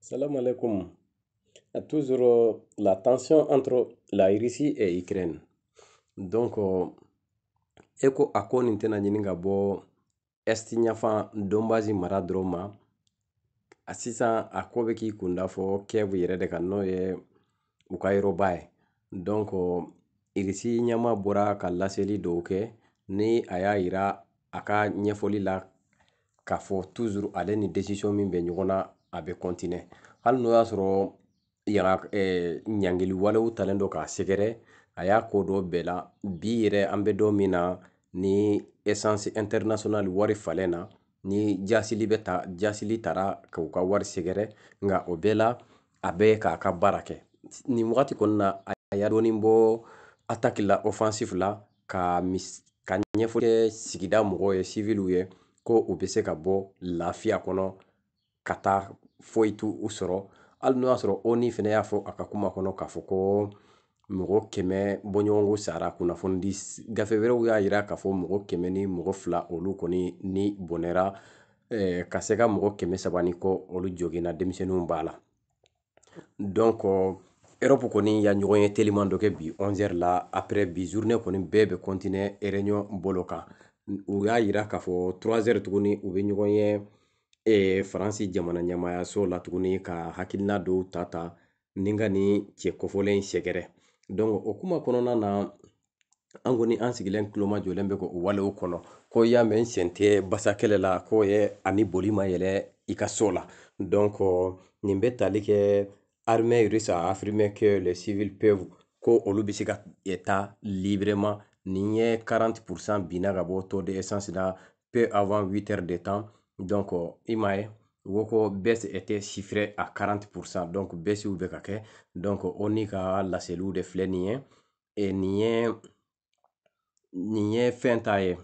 Salam alaikum. Toujours euh, la tension entre la Russie et Ukraine. Donc, euh, eko a ko nin tɛna ɲini ka bɔ ɛsti ɲafan donbazi mara dɔrɔn ma a sisan a ko bɛ k'i kunda fɔ kɛv yɛrɛ de ka n'o ye u ka yɔrɔba ye donc euh, irisi ɲɛma bora ka laseli dɔw kɛ ni a y'a yira a ka ɲɛfɔli la k'a fɔ tuzuru ale ni desisɔn min bɛ ɲɔgɔn a bɛ kɔntine hali n'o y'a sɔrɔ yaga ɲangili walew talen don k'a sɛgɛrɛ a y'a ko dɔ bɛɛ la bi yɛrɛ an bɛ don min na ni ɛsansi ɛntɛrinasɔnali wari falen na ni jasili bɛ ta jasili taara k'u ka wari sɛgɛrɛ nka o bɛɛ la a bɛ k'a ka baara kɛ nin wagati kɔni na a y'a dɔɔnin bɔ ataki la ofansi la ka ka ɲɛfɔ kɛ sigida mɔgɔw ye siviliw ye ko u bɛ se ka bɔ lafiya kɔnɔ ka taa foyi t'u u sɔrɔ hali n'o y'a sɔrɔ ONU fɛnɛ y'a fɔ a ka kuma kɔnɔ k'a fɔ ko mɔgɔ kɛmɛ bɔɲɔgɔnko sara kunnafonidi gafe wɛrɛw y'a yira k'a fɔ mɔgɔ kɛmɛ ni mɔgɔ fila olu kɔni ni bɔnɛra ka se ka mɔgɔ kɛmɛ saba ni kɔ olu joginna denmisɛnninw b'a la Europe kɔni ya ɲɔgɔn ye teliman dɔ kɛ bi 11 heures la après bi journée kɔni bɛɛ bɛ continuer réunion bolo kan u y'a yira k'a fɔ tuguni u bɛ ɲɔgɔn ye Faransi jamana ɲɛmaayaso la tuguni ka hakilina dɔw ta ta ni ka nin cɛ kofɔlen in sɛgɛrɛ o kuma kɔnɔna na an kɔni an sigilen tulomajɔlen bɛ k'o walew kɔnɔ ko y'a mɛn n tɛ basa kɛlɛ la ko ye ani boli ma yɛlɛ i ka so la nin bɛ tali kɛ armée russe a affirmé que les civils peuvent ko olu bɛ se ka taa 40% bina ka to de essence na peu avant 8 heures de temps donc euh, y a woko baisse était chiffré à 40% donc baisse ou bekake donc on a la cellule de flenien et niye niye fentaye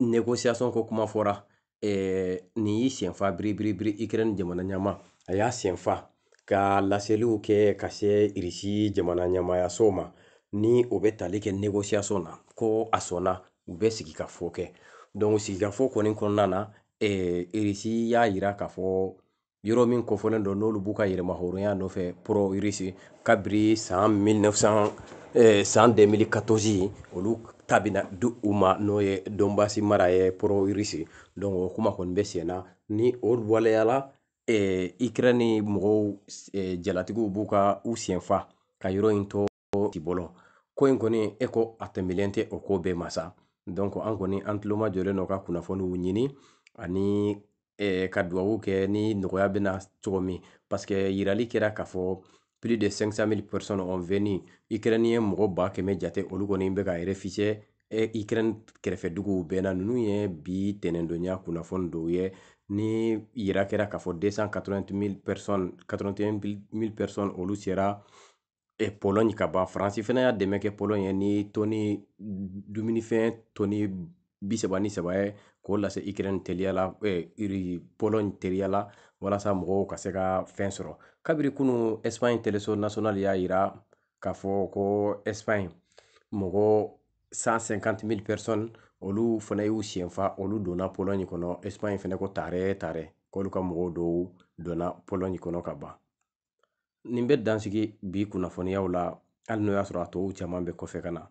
négociation comment kuma et ni yisien fa bri bri bri ikren jemana nyama aya sien fa ka la cellule ke est cassée ici nyama ya soma ni o bɛ tali kɛ na ko a sɔnna u bɛ sigi ka fɔ kɛ sigikafɔ kɔni kɔnɔna na ee, y'a yira k'a fɔ yɔrɔ min kofɔlen don n'olu b'u ka yɛrɛmahɔrɔnya nɔfɛ kabiri san ee, san olu ta bɛna di u ma n'o ye Donbassi mara ye o kuma kɔni bɛ sen na ni o waleyala ee, Ikɛrɛni mɔgɔw jalatigiw b'u ka u senfa ka yɔrɔ in to T'i bolo ko in kɔni e ko a tɛmɛlen tɛ o ko bɛɛ ma sa an kɔni an tulo don ka kunnafoniw ɲini ani ka dugawu kɛ ni nɔgɔya bɛ cogo min paseke yirali kɛra k'a fɔ de Ikɛrɛni ye mɔgɔ ba kɛmɛ jate olu kɔni bɛ ka e Ikɛrɛni kɛrɛfɛ duguw bɛɛ na ye bi tɛnɛndonya kunnafoni dɔw ye ni yira kɛra k'a fɔ olu sera E Pɔlɔɲi ka ban Faransi fana y'a dɛmɛ kɛ Pɔlɔɲi ye ni dumunifɛn bi saba ni saba ye k'o lase Ikɛrɛni teliya la Pɔlɔɲi teliya la walasa mɔgɔw ka se ka fɛn sɔrɔ kabini kunun Ɛsipaɲi television nationale y'a yira k'a fɔ ko Ɛsipaɲi mɔgɔ sansinkantimili pɛrisɔni olu fana y'u senfa olu donna Pɔlɔɲi kɔnɔ Ɛsipaɲi fana ko taarɛ taarɛ k'olu ka mɔgɔw dɔw donna Pɔlɔɲi kɔnɔ ka ban. Nin bɛ dansigi bi kunnafoniyaw la hali n'o y'a sɔrɔ a tɔw caman bɛ kɔfɛ ka na